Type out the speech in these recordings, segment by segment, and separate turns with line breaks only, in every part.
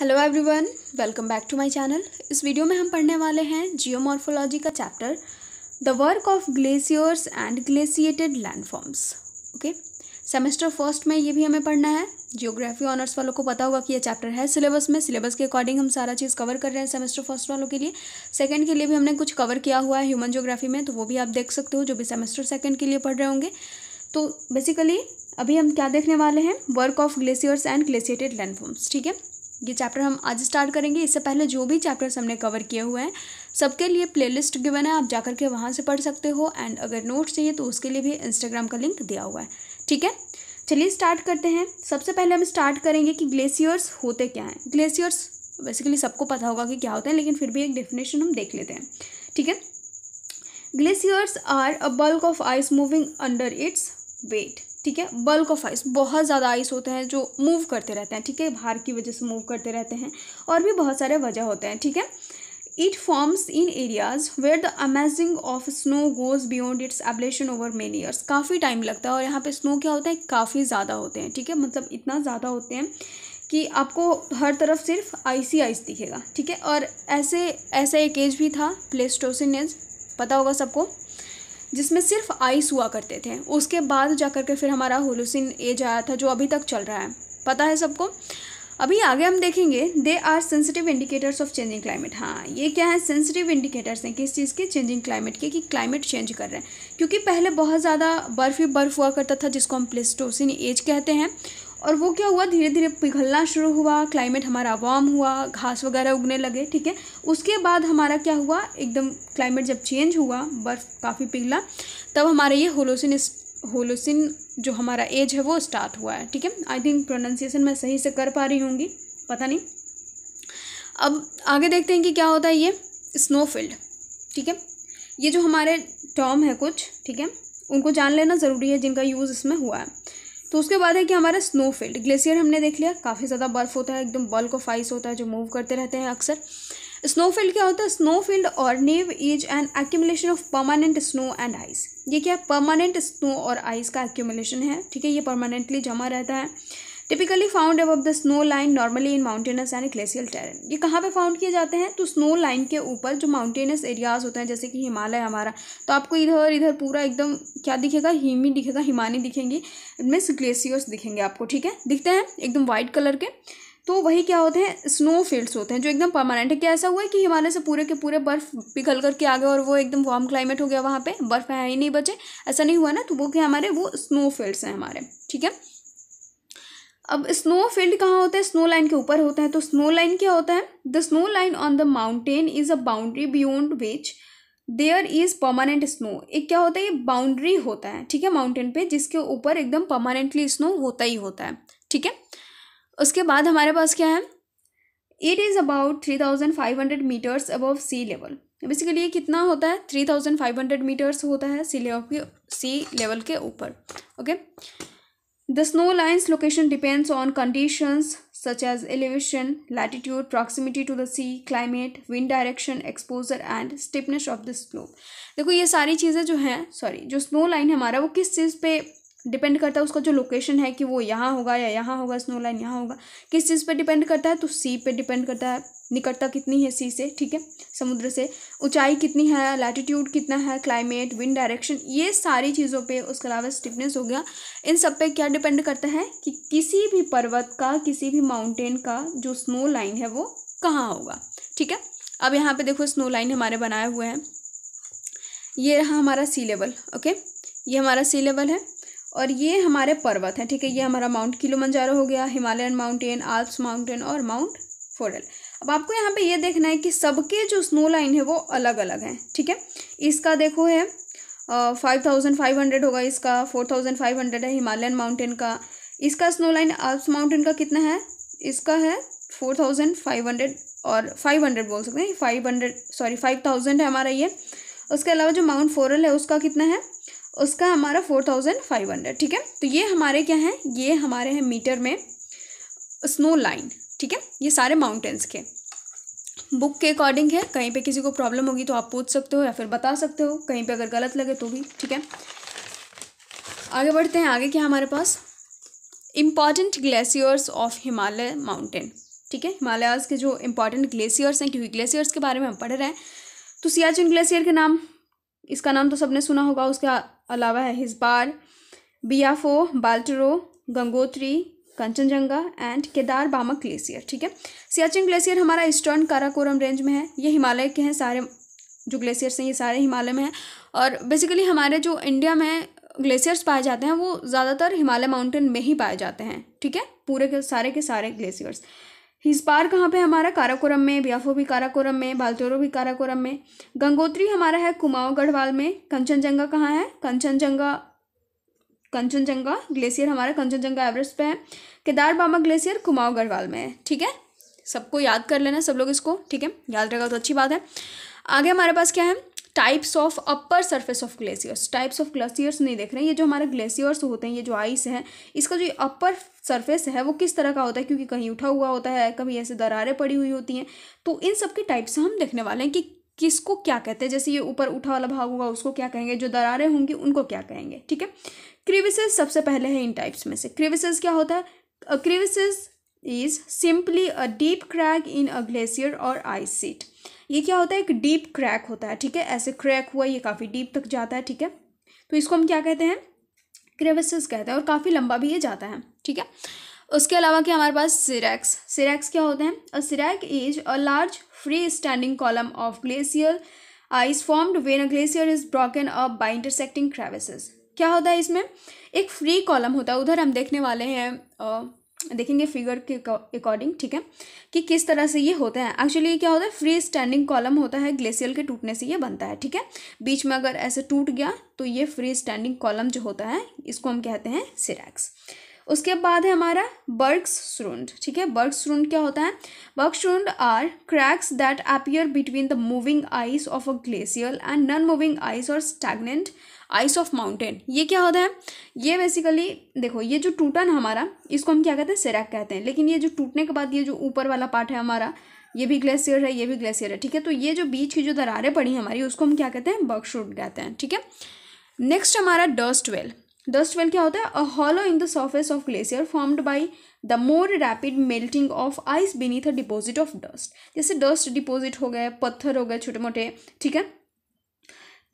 Hello everyone welcome back to my channel इस video में हम पढ़ने वाले हैं जियोमॉर्फोलॉजी का chapter the work of glaciers and glaciated landforms okay semester first में ये भी हमें पढ़ना है जियोग्राफी ऑनर्स वालों को पता होगा कि ये चैप्टर है सिलेबस में सिलेबस के अकॉर्डिंग हम सारा चीज़ कवर कर रहे हैं सेमेस्टर फर्स्ट वालों के लिए सेकेंड के लिए भी हमने कुछ कवर किया हुआ है ह्यूमन जियोग्राफी में तो वो भी आप देख सकते हो जो भी सेमेस्टर सेकेंड के लिए पढ़ रहे होंगे तो बेसिकली अभी हम क्या देखने वाले हैं work of glaciers and glaciated landforms ठीक है ये चैप्टर हम आज स्टार्ट करेंगे इससे पहले जो भी चैप्टर्स हमने कवर किए हुए हैं सबके लिए प्लेलिस्ट गिवन है आप जाकर के वहाँ से पढ़ सकते हो एंड अगर नोट्स चाहिए तो उसके लिए भी इंस्टाग्राम का लिंक दिया हुआ है ठीक है चलिए स्टार्ट करते हैं सबसे पहले हम स्टार्ट करेंगे कि ग्लेशियर्स होते क्या हैं ग्लेशियर्स बेसिकली सबको पता होगा कि क्या होते हैं लेकिन फिर भी एक डेफिनेशन हम देख लेते हैं ठीक है glaciers are a bulk of ice moving under its weight ठीक है बल्क ऑफ आइस बहुत ज़्यादा आइस होते हैं जो मूव करते रहते हैं ठीक है भार की वजह से मूव करते रहते हैं और भी बहुत सारे वजह होते हैं ठीक है it forms in areas where the amazing of snow goes beyond its ablation over many years काफ़ी टाइम लगता है और यहाँ पे स्नो क्या होता है काफ़ी ज़्यादा होते हैं ठीक है मतलब इतना ज़्यादा होते हैं कि आपको हर तरफ सिर्फ आइस ही आइस दिखेगा ठीक है और ऐसे ऐसा एक एज भी था प्लेस्टोसिन एज पता होगा सबको जिसमें सिर्फ आइस हुआ करते थे उसके बाद जा करके के फिर हमारा होलोसिन एज आया था जो अभी तक चल रहा है पता है सबको अभी आगे हम देखेंगे they are sensitive indicators of changing climate हाँ ये क्या है सेंसिटिव इंडिकेटर्स हैं किस चीज़ के चेंजिंग क्लाइमेट के कि क्लाइमेट चेंज कर रहे हैं क्योंकि पहले बहुत ज़्यादा बर्फ़ ही बर्फ़ हुआ करता था जिसको हम प्लेस्टोसिन एज कहते हैं और वो क्या हुआ धीरे धीरे पिघलना शुरू हुआ क्लाइमेट हमारा वार्म हुआ घास वगैरह उगने लगे ठीक है उसके बाद हमारा क्या हुआ एकदम क्लाइमेट जब चेंज हुआ बर्फ़ काफ़ी पिघला तब हमारा ये होलोसिन होलोसिन जो हमारा एज है वो स्टार्ट हुआ है ठीक है आई थिंक प्रोनाउंसिएशन मैं सही से कर पा रही हूँगी पता नहीं अब आगे देखते हैं कि क्या होता है ये स्नोफील्ड ठीक है ये जो हमारे टर्म है कुछ ठीक है उनको जान लेना ज़रूरी है जिनका यूज़ इसमें हुआ है तो उसके बाद है कि हमारा स्नोफील्ड ग्लेशियर हमने देख लिया काफ़ी ज़्यादा बर्फ़ होता है एकदम बल्क ऑफ आइस होता है जो मूव करते रहते हैं अक्सर स्नोफील्ड क्या होता है स्नोफील्ड और neve is an accumulation of permanent snow and ice ये क्या परमानेंट स्नो और आइस का एक्यूमुलेशन है ठीक है ये परमानेंटली जमा रहता है typically found above the snow line normally in mountainous and glacial terrain ये कहाँ पे फाउंड किए जाते हैं तो स्नो लाइन के ऊपर जो माउंटेनस एरियाज होते हैं जैसे कि हिमालय हमारा तो आपको इधर इधर पूरा एकदम क्या दिखेगा हिमी दिखेगा हिमानी दिखेंगी मीन्स ग्लेशियर्स दिखेंगे आपको ठीक है दिखते हैं एकदम वाइट कलर के तो वही क्या होते हैं स्नो फील्ड्स होते हैं जो एकदम परमानेंट है क्या ऐसा हुआ है कि हिमालय से पूरे के पूरे बर्फ पिघल करके आ गए और वो एकदम वार्म क्लाइमेट हो गया वहाँ पे बर्फ है ही नहीं बचे ऐसा नहीं हुआ ना तो वो क्या हमारे वो स्नो फील्ड्स हैं हमारे ठीक है अब स्नो फील्ड कहाँ होते हैं स्नो लाइन के ऊपर होते हैं तो स्नो लाइन क्या होता है the snow line on the mountain is a boundary beyond which there is permanent snow एक क्या होता है ये बाउंड्री होता है ठीक है माउंटेन पे जिसके ऊपर एकदम परमानेंटली स्नो होता ही होता है ठीक है उसके बाद हमारे पास क्या है it is about three thousand five hundred metres above sea level basically ये कितना होता है three thousand five hundred metres होता है सी लेवल के सी लेवल के ऊपर okay okay? The snow line's location depends on conditions such as elevation, latitude, proximity to the sea, climate, wind direction, exposure and stiffness of the slope. देखो ये सारी चीज़ें जो हैं सॉरी जो स्नो लाइन है हमारा वो किस चीज़ पे डिपेंड करता है उसका जो लोकेशन है कि वो यहाँ होगा या यहाँ होगा स्नो लाइन यहाँ होगा किस चीज़ पे डिपेंड करता है तो सी पे डिपेंड करता है निकटता कितनी है सी से ठीक है समुद्र से ऊंचाई कितनी है लैटिट्यूड कितना है क्लाइमेट विंड डायरेक्शन ये सारी चीज़ों पे उसके अलावा स्टिफनेस हो गया इन सब पे क्या डिपेंड करता है कि किसी भी पर्वत का किसी भी माउंटेन का जो स्नो लाइन है वो कहाँ होगा ठीक है अब यहाँ पे देखो स्नो लाइन हमारे बनाए हुए हैं ये रहा हमारा सी लेवल ओके ये हमारा सी लेवल है और ये हमारे पर्वत हैं ठीक है ये हमारा माउंट किलोमंजारो हो गया हिमालयन माउंटेन आल्प्स माउंटेन और माउंट फोरल अब आपको यहाँ पे ये देखना है कि सबके जो स्नो लाइन है वो अलग अलग हैं ठीक है इसका देखो है फाइव थाउजेंड फाइव हंड्रेड होगा इसका फोर थाउजेंड फाइव हंड्रेड है हिमालयन माउंटेन का इसका स्नो लाइन आल्प्स माउंटेन का कितना है इसका है फोर थाउजेंड फाइव हंड्रेड और फाइव हंड्रेड बोल सकते हैं five hundred sorry five thousand है हमारा ये उसके अलावा जो माउंट फोरल है उसका कितना है उसका हमारा फोर थाउजेंड फाइव हंड्रेड ठीक है तो ये हमारे क्या हैं ये हमारे हैं मीटर में स्नो लाइन ठीक है ये सारे माउंटेन्स के बुक के अकॉर्डिंग है कहीं पे किसी को प्रॉब्लम होगी तो आप पूछ सकते हो या फिर बता सकते हो कहीं पे अगर गलत लगे तो भी ठीक है आगे बढ़ते हैं आगे क्या हमारे पास important glaciers of Himalaya mountain ठीक है हिमालयाज के जो इम्पॉर्टेंट ग्लेशियर्स हैं क्योंकि ग्लेशियर्स के बारे में हम पढ़ रहे हैं तो सियाचिन ग्लेशियर के नाम इसका नाम तो सबने सुना होगा उसका अलावा है हिजबार बियाफो बाल्टरो गंगोत्री कंचनजंगा एंड केदार बामक ग्लेशियर ठीक है सियाचिन ग्लेशियर हमारा ईस्टर्न काराकोरम रेंज में है ये हिमालय के हैं सारे जो ग्लेशियर्स हैं ये सारे हिमालय में हैं और बेसिकली हमारे जो इंडिया में ग्लेशियर्स पाए जाते हैं वो ज़्यादातर हिमालय माउंटेन में ही पाए जाते हैं ठीक है पूरे के सारे के सारे ग्लेशियर्स बार कहाँ पे हमारा काराकोरम में ब्याफो भी काराकोरम में बालतोरो भी काराकोरम में गंगोत्री हमारा है कुमाऊँ गढ़वाल में कंचनजंगा कहाँ है कंचनजंगा कंचनजंगा ग्लेशियर हमारा कंचनजंगा एवरेस्ट पे है केदार बामा ग्लेशियर कुमाऊँ गढ़वाल में है ठीक है सबको याद कर लेना सब लोग इसको ठीक है याद रहेगा तो अच्छी बात है आगे हमारे पास क्या है types of upper surface of glaciers types of glaciers नहीं देख रहे हैं ये जो हमारे ग्लेशियर्स होते हैं ये जो आइस है इसका जो अपर सरफेस है वो किस तरह का होता है क्योंकि कहीं उठा हुआ होता है कभी ऐसे दरारें पड़ी हुई होती हैं तो इन सब के टाइप्स हम देखने वाले हैं कि किसको क्या कहते हैं जैसे ये ऊपर उठा वाला भाग होगा उसको क्या कहेंगे जो दरारें होंगी उनको क्या कहेंगे ठीक है क्रिविसेस सबसे पहले है इन टाइप्स में से क्रिविसेस क्या होता है crevasses is simply a deep crack in a glacier और आइस सीट ये क्या होता है एक डीप क्रैक होता है ठीक है ऐसे क्रैक हुआ ये काफ़ी डीप तक जाता है ठीक है तो इसको हम क्या कहते हैं क्रेवसेस कहते हैं और काफ़ी लंबा भी ये जाता है ठीक है उसके अलावा क्या हमारे पास सिरैक्स सिरैक्स क्या होते हैं a serac is a large free standing column of glacier ice formed when a glacier is broken up by intersecting crevasses क्या होता है इसमें एक फ्री कॉलम होता है उधर हम देखने वाले हैं देखेंगे फिगर के अकॉर्डिंग ठीक है कि किस तरह से ये होते हैं एक्चुअली ये क्या होता है फ्री स्टैंडिंग कॉलम होता है ग्लेशियल के टूटने से ये बनता है ठीक है बीच में अगर ऐसे टूट गया तो ये फ्री स्टैंडिंग कॉलम जो होता है इसको हम कहते हैं सिरैक्स उसके बाद है हमारा श्रुंड ठीक है श्रुंड क्या होता है schrund are cracks that appear between the moving ice of a glacier and non moving ice और स्टैगनेंट आइस ऑफ माउंटेन ये क्या होता है ये बेसिकली देखो ये जो टूटा ना हमारा इसको हम क्या कहते हैं सेराक कहते हैं लेकिन ये जो टूटने के बाद ये जो ऊपर वाला पार्ट है हमारा ये भी ग्लेशियर है ये भी ग्लेशियर है ठीक है तो ये जो बीच की जो दरारें पड़ी हमारी उसको हम क्या कहते हैं श्रुंड कहते हैं ठीक है नेक्स्ट हमारा डस्ट वेल डस्ट वेल क्या होता है a hollow in the surface of glacier formed by the more rapid melting of ice beneath a deposit of dust जैसे डस्ट डिपोजिट हो गए पत्थर हो गए छोटे मोटे ठीक है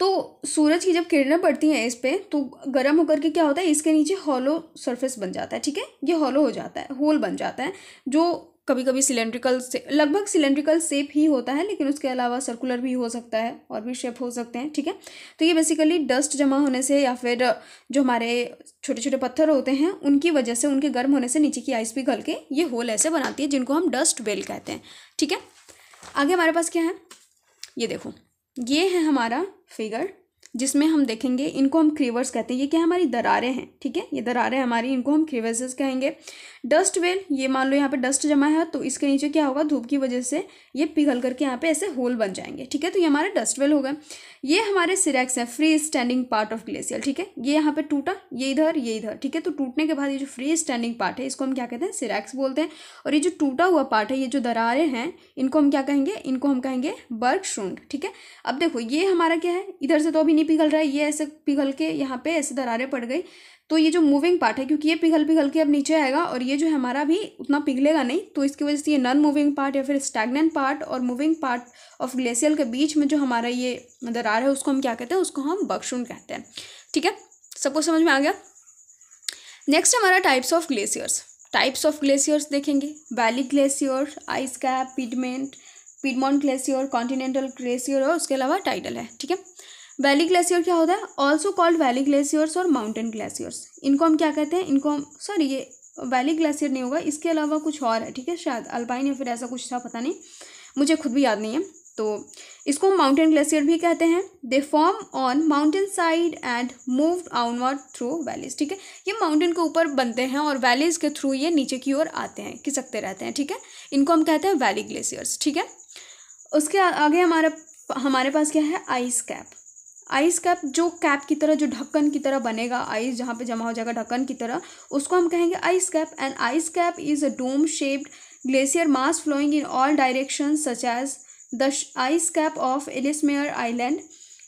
तो सूरज की जब किरणें पड़ती हैं इस पर तो गर्म होकर के क्या होता है इसके नीचे हॉलो सरफेस बन जाता है ठीक है ये हॉलो हो जाता है होल बन जाता है जो कभी कभी सिलेंड्रिकल से लगभग सिलेंड्रिकल सेप ही होता है लेकिन उसके अलावा सर्कुलर भी हो सकता है और भी शेप हो सकते हैं ठीक है तो ये बेसिकली डस्ट जमा होने से या फिर जो हमारे छोटे छोटे पत्थर होते हैं उनकी वजह से उनके गर्म होने से नीचे की आइस घल के ये होल ऐसे बनाती है जिनको हम डस्ट बेल कहते हैं ठीक है आगे हमारे पास क्या है ये देखो ये है हमारा फिगर जिसमें हम देखेंगे इनको हम क्रीवर्स कहते हैं ये क्या हमारी दरारें हैं ठीक है ये दरारें हमारी इनको हम क्रीवर्सेस कहेंगे डस्ट वेल ये मान लो यहाँ पे डस्ट जमा है तो इसके नीचे क्या होगा धूप की वजह से ये पिघल करके यहाँ पे ऐसे होल बन जाएंगे ठीक है तो ये हमारे डस्ट वेल हो गए ये हमारे सिरेक्स हैं free standing part of glacier ठीक है ये यहाँ पे टूटा ये इधर ये इधर ठीक है तो टूटने के बाद ये जो फ्री स्टैंडिंग पार्ट है इसको हम क्या कहते हैं सिरेक्स बोलते हैं और ये जो टूटा हुआ पार्ट है ये जो दरारें हैं इनको हम क्या कहेंगे इनको हम कहेंगे बर्ग ठीक है अब देखो ये हमारा क्या है इधर से तो अभी नहीं नहीं पिघल रहा है ये ऐसे पिघल के यहाँ पे ऐसे दरारें पड़ गई तो ये जो मूविंग पार्ट है क्योंकि ये पिघल पिघल के अब नीचे आएगा और ये जो है हमारा भी उतना पिघलेगा नहीं तो इसकी वजह से ये नॉन मूविंग पार्ट या फिर स्टैगनेंट पार्ट और मूविंग पार्ट ऑफ ग्लेशियल के बीच में जो हमारा ये दरार है उसको हम क्या कहते हैं उसको हम बक्शुन कहते हैं ठीक है सबको समझ में आ गया नेक्स्ट हमारा types of glaciers types of glaciers देखेंगे valley glacier ice cap piedmont piedmont glacier continental glacier और उसके अलावा टाइडल है ठीक है वैली ग्लेशियर क्या होता है ऑल्सो कॉल्ड वैली ग्लेशियर्स और माउंटेन ग्लेशियर्स इनको हम क्या कहते हैं इनको हम सॉरी ये वैली ग्लेशियर नहीं होगा इसके अलावा कुछ और है ठीक है शायद अल्पाइन या फिर ऐसा कुछ था पता नहीं मुझे खुद भी याद नहीं है तो इसको माउंटेन ग्लेशियर भी कहते हैं they form on mountain side and move downward through valleys ठीक है ये माउंटेन के ऊपर बनते हैं और वैलीज के थ्रू ये नीचे की ओर आते हैं खिसकते रहते हैं ठीक है इनको हम कहते हैं वैली ग्लेशियर्स ठीक है उसके आगे हमारा हमारे पास क्या है आइस कैप आइस कैप जो कैप की तरह जो ढक्कन की तरह बनेगा आइस जहाँ पे जमा हो जाएगा ढक्कन की तरह उसको हम कहेंगे ice cap and ice cap is a dome shaped glacier mass flowing in all direction such as the ice cap of Ellesmere island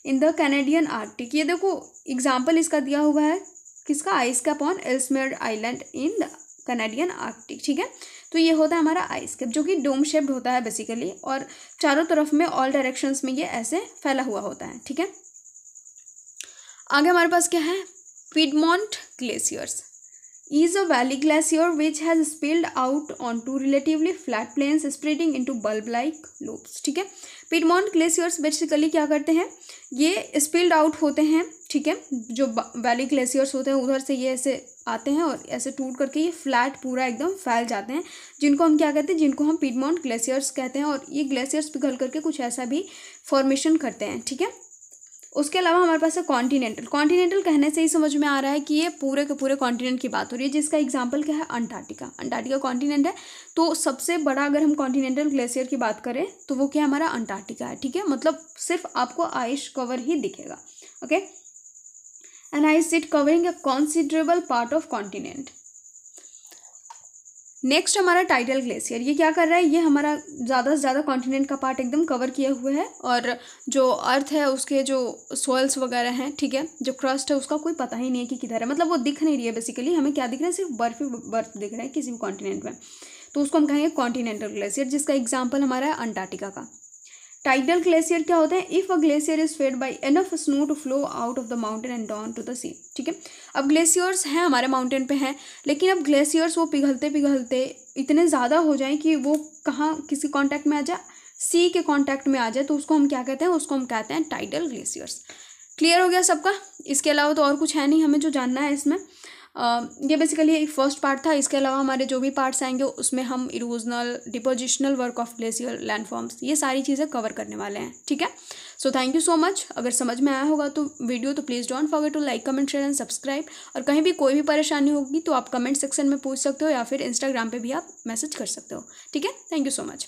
in the Canadian Arctic ये देखो एग्जाम्पल इसका दिया हुआ है किसका ice cap on Ellesmere island in the Canadian Arctic ठीक है तो ये होता है हमारा आइस कैप जो कि डोम शेप्ड होता है बेसिकली और चारों तरफ में ऑल डायरेक्शंस में ये ऐसे फैला हुआ होता है ठीक है आगे हमारे पास क्या है piedmont glaciers is a valley glacier which has spilled out onto relatively flat plains spreading into bulb like lobes ठीक है पिडमोंट ग्लेशियर्स बेसिकली क्या करते हैं ये स्पिल्ड आउट होते हैं ठीक है जो वैली ग्लेशियर्स होते हैं उधर से ये ऐसे आते हैं और ऐसे टूट करके ये फ्लैट पूरा एकदम फैल जाते हैं जिनको हम क्या कहते हैं जिनको हम पिडमोंट ग्लेशियर्स कहते हैं और ये ग्लेशियर्स पिघल करके कुछ ऐसा भी फॉर्मेशन करते हैं ठीक है उसके अलावा हमारे पास है कॉन्टीनेंटल कॉन्टीनेंटल कहने से ही समझ में आ रहा है कि ये पूरे के पूरे कॉन्टीनेंट की बात हो रही है जिसका एग्जाम्पल क्या है अंटार्कटिका अंटार्कटिका कॉन्टीनेंट है तो सबसे बड़ा अगर हम कॉन्टीनेंटल ग्लेशियर की बात करें तो वो क्या हमारा अंटार्कटिका है ठीक है मतलब सिर्फ आपको आइस कवर ही दिखेगा okay and ice it covering a considerable part of continent next हमारा टाइडल ग्लेशियर ये क्या कर रहा है ये हमारा ज़्यादा से ज़्यादा कॉन्टिनेंट का पार्ट एकदम कवर किया हुआ है और जो अर्थ है उसके जो सोयल्स वगैरह हैं ठीक है जो क्रस्ट है उसका कोई पता ही नहीं है कि किधर है मतलब वो दिख नहीं रही है बेसिकली हमें क्या दिख रहा है सिर्फ बर्फ ही बर्फ दिख रहा है किसी भी कॉन्टिनेंट में तो उसको हम कहेंगे कॉन्टिनेंटल ग्लेशियर जिसका एग्जाम्पल हमारा है अंटार्टिका का टाइडल ग्लेशियर क्या होते हैं if a glacier is fed by enough snow to flow out of the mountain and down to the sea ठीक है अब ग्लेशियर्स हैं हमारे माउंटेन पे हैं लेकिन अब ग्लेशियर्स वो पिघलते पिघलते इतने ज़्यादा हो जाएं कि वो कहाँ किसी कॉन्टैक्ट में आ जाए सी के कॉन्टैक्ट में आ जाए तो उसको हम क्या कहते हैं उसको हम कहते हैं टाइडल ग्लेशियर्स क्लियर हो गया सबका इसके अलावा तो और कुछ है नहीं हमें जो जानना है इसमें ये बेसिकली एक फर्स्ट पार्ट था इसके अलावा हमारे जो भी पार्ट्स आएंगे उसमें हम erosional depositional work of glacier landforms ये सारी चीज़ें कवर करने वाले हैं ठीक है so thank you so much अगर समझ में आया होगा तो वीडियो तो please don't forget to like comment share and subscribe और कहीं भी कोई भी परेशानी होगी तो आप कमेंट सेक्शन में पूछ सकते हो या फिर इंस्टाग्राम पर भी आप मैसेज कर सकते हो ठीक है थैंक यू सो मच